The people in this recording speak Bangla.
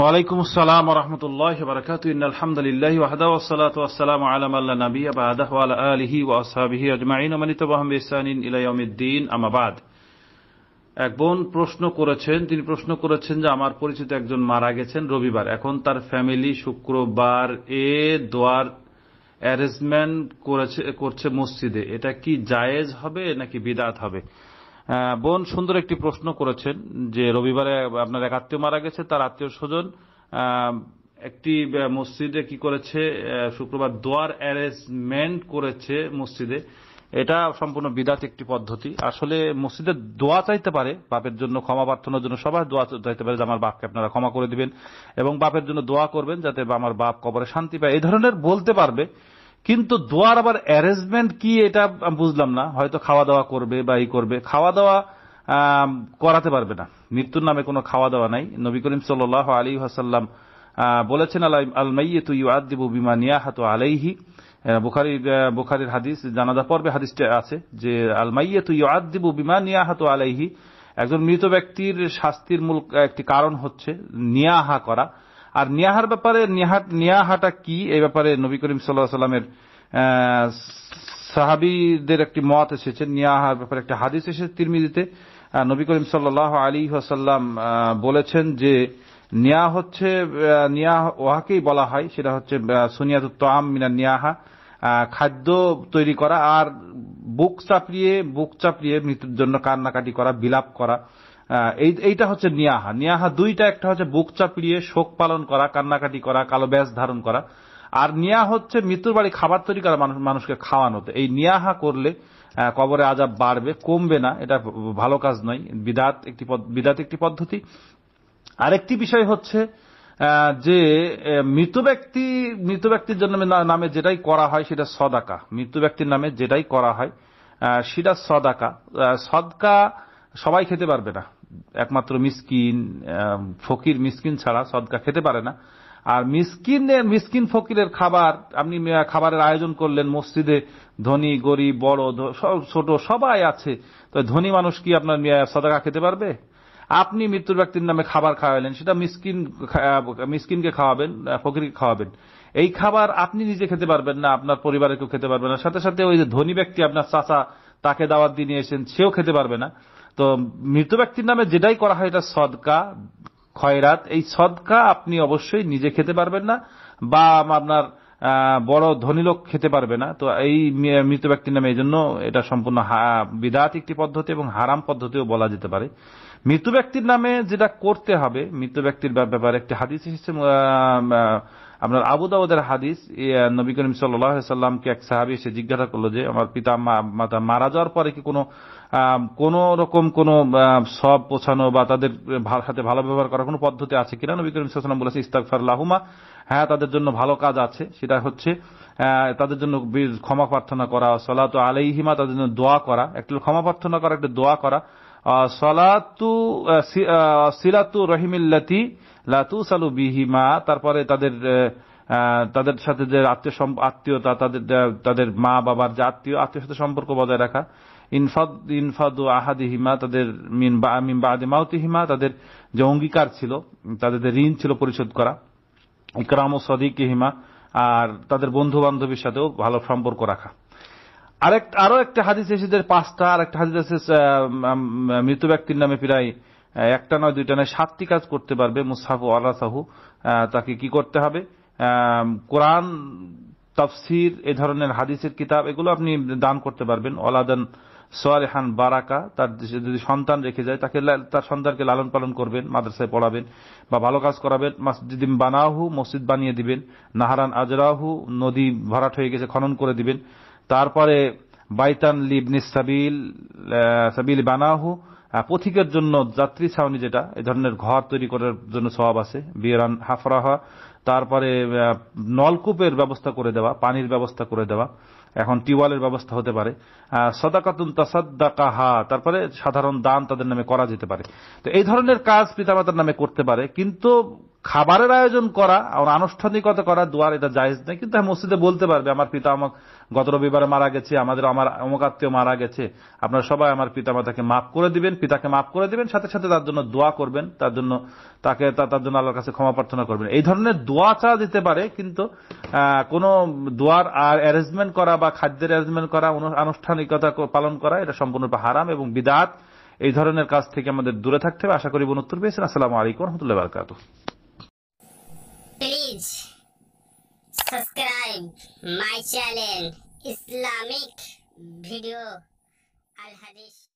ওয়ালাইকুম আসসালাম রহমতুল্লাহ বারকাত আলহামদুলিল্লাহ ওয়াহদা ওয়াসসালাতু ওয়াসসালামু আলা মাল্লা নবী বা'দা ওয়া আলিহি ওয়া আসহাবিহি আজমাইন ওয়া মান তাবিআহুম বিহসানিন ইলা ইয়াউমিদ্দিন আম্মা বাদ এক বোন প্রশ্ন করেছেন তিনি প্রশ্ন করেছেন যে আমার পরিচিত একজন মারা গেছেন রবিবার এখন তার ফ্যামিলি শুক্রবার এ দোয়ার অ্যারেঞ্জমেন্ট করেছে করছে মসজিদে এটা কি জায়েজ হবে নাকি বিদাত হবে বোন সুন্দর একটি প্রশ্ন করেছেন যে রবিবারে আপনার এক আত্মীয় মারা গেছে তার আত্মীয় স্বজন একটি মসজিদে কি করেছে শুক্রবার দোয়ার অ্যারেঞ্জমেন্ট করেছে মসজিদে এটা সম্পূর্ণ বিদাত একটি পদ্ধতি আসলে মসজিদে দোয়া চাইতে পারে বাপের জন্য ক্ষমা প্রার্থনার জন্য সবাই দোয়া চাইতে পারে যে আমার বাপকে আপনারা ক্ষমা করে দিবেন এবং বাপের জন্য দোয়া করবেন যাতে আমার বাপ কবরে শান্তি পায় এই ধরনের বলতে পারবে কিন্তু দোয়ার আবার অ্যারেঞ্জমেন্ট কি এটা বুঝলাম না হয়তো খাওয়া দাওয়া করবে বা এই করবে খাওয়া দাওয়া করাতে পারবে না মৃত্যুর নামে কোনো খাওয়া দাওয়া নাই নবী করিম সাল আলী হাসাল্লাম বলেছেন আলমাইয়েতু ইউআদিবু বিমা নিয়াহাতু আলাইহি বুখারি বুখারির হাদিস জানাজা পর্বে হাদিসটা আছে যে আলমাইয়েতু ইউআদিবু বিমা হাত আলাইহি একজন মৃত ব্যক্তির শাস্তির মূল একটি কারণ হচ্ছে নিয়াহা করা আর নিয়াহার ব্যাপারে নিয়াহাটা কি এই ব্যাপারে নবী করিম সাল্লাহ সাল্লামের সাহাবিদের একটি মত এসেছে নিয়াহার ব্যাপারে একটা হাদিস এসেছে তিরমিজিতে নবী করিম সাল্লাহ আলী সাল্লাম বলেছেন যে নিয়া হচ্ছে নিয়া ওহাকেই বলা হয় সেটা হচ্ছে সোনিয়াত তাম মিনা নিয়াহা খাদ্য তৈরি করা আর বুক চাপড়িয়ে বুক চাপড়িয়ে মৃত্যুর জন্য কান্নাকাটি করা বিলাপ করা এইটা হচ্ছে নিয়াহা নিয়াহা দুইটা একটা হচ্ছে বুক চাপিয়ে শোক পালন করা কান্নাকাটি করা কালো ব্যাস ধারণ করা আর নিয়া হচ্ছে মৃত্যুর বাড়ি খাবার তৈরি করা মানুষকে খাওয়ানোতে এই নিয়াহা করলে কবরে আজাব বাড়বে কমবে না এটা ভালো কাজ নয় বিদাত একটি বিদাত একটি পদ্ধতি আরেকটি বিষয় হচ্ছে যে মৃত ব্যক্তি মৃত ব্যক্তির জন্য নামে যেটাই করা হয় সেটা সদাকা মৃত ব্যক্তির নামে যেটাই করা হয় সেটা সদাকা সদকা সবাই খেতে পারবে না একমাত্র মিসকিন ফকির মিসকিন ছাড়া সদকা খেতে পারে না আর মিসকিনের মিসকিন ফকিরের খাবার আপনি খাবারের আয়োজন করলেন মসজিদে ধনী গরিব বড় ছোট সবাই আছে তো ধনী মানুষ কি আপনার সদকা খেতে পারবে আপনি মৃত্যুর ব্যক্তির নামে খাবার খাওয়ালেন সেটা মিসকিন মিসকিনকে খাওয়াবেন ফকিরকে খাওয়াবেন এই খাবার আপনি নিজে খেতে পারবেন না আপনার পরিবারকেও খেতে পারবে না সাথে সাথে ওই যে ধনী ব্যক্তি আপনার চাচা তাকে দাওয়াত দিয়ে নিয়ে এসেন সেও খেতে পারবে না তো মৃত ব্যক্তির নামে যেটাই করা হয় এটা সদকা খয়রাত এই সদকা আপনি অবশ্যই নিজে খেতে পারবেন না বা আপনার বড় ধনী লোক খেতে পারবে না তো এই মৃত ব্যক্তির নামে এই জন্য এটা সম্পূর্ণ বিরাট একটি পদ্ধতি এবং হারাম পদ্ধতিও বলা যেতে পারে মৃত ব্যক্তির নামে যেটা করতে হবে মৃত ব্যক্তির ব্যাপারে একটি হাদিস হিসেবে আপনার আবু দাউদের হাদিস নবী করিম সাল্লামকে এক সাহাবি এসে জিজ্ঞাসা করলো যে আমার পিতা মাতা মারা যাওয়ার পরে কি কোনো কোনো রকম কোনো সব পোছানো বা তাদের সাথে ভালো ব্যবহার করার কোনো পদ্ধতি আছে কিনা নবী করিম সাল্লাম বলেছে ইস্তাকফার লাহুমা হ্যাঁ তাদের জন্য ভালো কাজ আছে সেটা হচ্ছে তাদের জন্য ক্ষমা প্রার্থনা করা সলাত আলাইহিমা তাদের জন্য দোয়া করা একটু ক্ষমা প্রার্থনা করা একটা দোয়া করা সলাতু সিলাতু রহিমিল্লাতি লাতু সালু বিহিমা তারপরে তাদের তাদের সাথে যে আত্মীয় আত্মীয়তা তাদের তাদের মা বাবার যে আত্মীয় আত্মীয় সাথে সম্পর্ক বজায় রাখা ইনফাদ আহাদিহিমা তাদের বা মাউতিহিমা তাদের যে অঙ্গীকার ছিল তাদের ঋণ ছিল পরিশোধ করা ইকরাম ও হিমা আর তাদের বন্ধু বান্ধবীর সাথেও ভালো সম্পর্ক রাখা আরেক আরো একটা হাদিস এসেছে পাঁচটা আর একটা হাদিস আছে মৃত ব্যক্তির নামে প্রায় একটা নয় দুইটা নয় সাতটি কাজ করতে পারবে মুসাফু আল্লাহ সাহু তাকে কি করতে হবে কোরআন তাফসির এ ধরনের হাদিসের কিতাব এগুলো আপনি দান করতে পারবেন অলাদান সোয়ালেহান বারাকা তার যদি সন্তান রেখে যায় তাকে তার সন্তানকে লালন পালন করবেন মাদ্রাসায় পড়াবেন বা ভালো কাজ করাবেন মসজিদ বানাহু মসজিদ বানিয়ে দিবেন নাহারান আজরাহু নদী ভরাট হয়ে গেছে খনন করে দিবেন তারপরে বাইতান লিবনিস সাবিল সাবিল বানাহু পথিকের জন্য যাত্রী ছাউনি যেটা এ ধরনের ঘর তৈরি করার জন্য সব আছে বিয়রান হাফরাহা তারপরে নলকূপের ব্যবস্থা করে দেওয়া পানির ব্যবস্থা করে দেওয়া এখন টিউবওয়েলের ব্যবস্থা হতে পারে সদাকাতুন তাসাদ্দাকাহা তারপরে সাধারণ দান তাদের নামে করা যেতে পারে তো এই ধরনের কাজ পিতামাতার নামে করতে পারে কিন্তু খাবারের আয়োজন করা আমার আনুষ্ঠানিকতা করা দোয়ার এটা জায়জ নেই কিন্তু হ্যাঁ মসজিদে বলতে পারবে আমার পিতা আমাক গত রবিবারে মারা গেছে আমাদের আমার অমুক আত্মীয় মারা গেছে আপনারা সবাই আমার পিতা মাতাকে মাফ করে দিবেন পিতাকে মাফ করে দিবেন সাথে সাথে তার জন্য দোয়া করবেন তার জন্য তাকে তার জন্য আল্লাহর কাছে ক্ষমা প্রার্থনা করবেন এই ধরনের দোয়া চা দিতে পারে কিন্তু কোনো দোয়ার আর অ্যারেঞ্জমেন্ট করা বা খাদ্যের অ্যারেঞ্জমেন্ট করা আনুষ্ঠানিকতা পালন করা এটা সম্পূর্ণরূপে হারাম এবং বিদাত এই ধরনের কাজ থেকে আমাদের দূরে থাকতে হবে আশা করি বোন উত্তর পেয়েছেন আসসালামু আলাইকুম রহমতুল্লাহ বারকাত please subscribe my channel Islamic video अल हदीस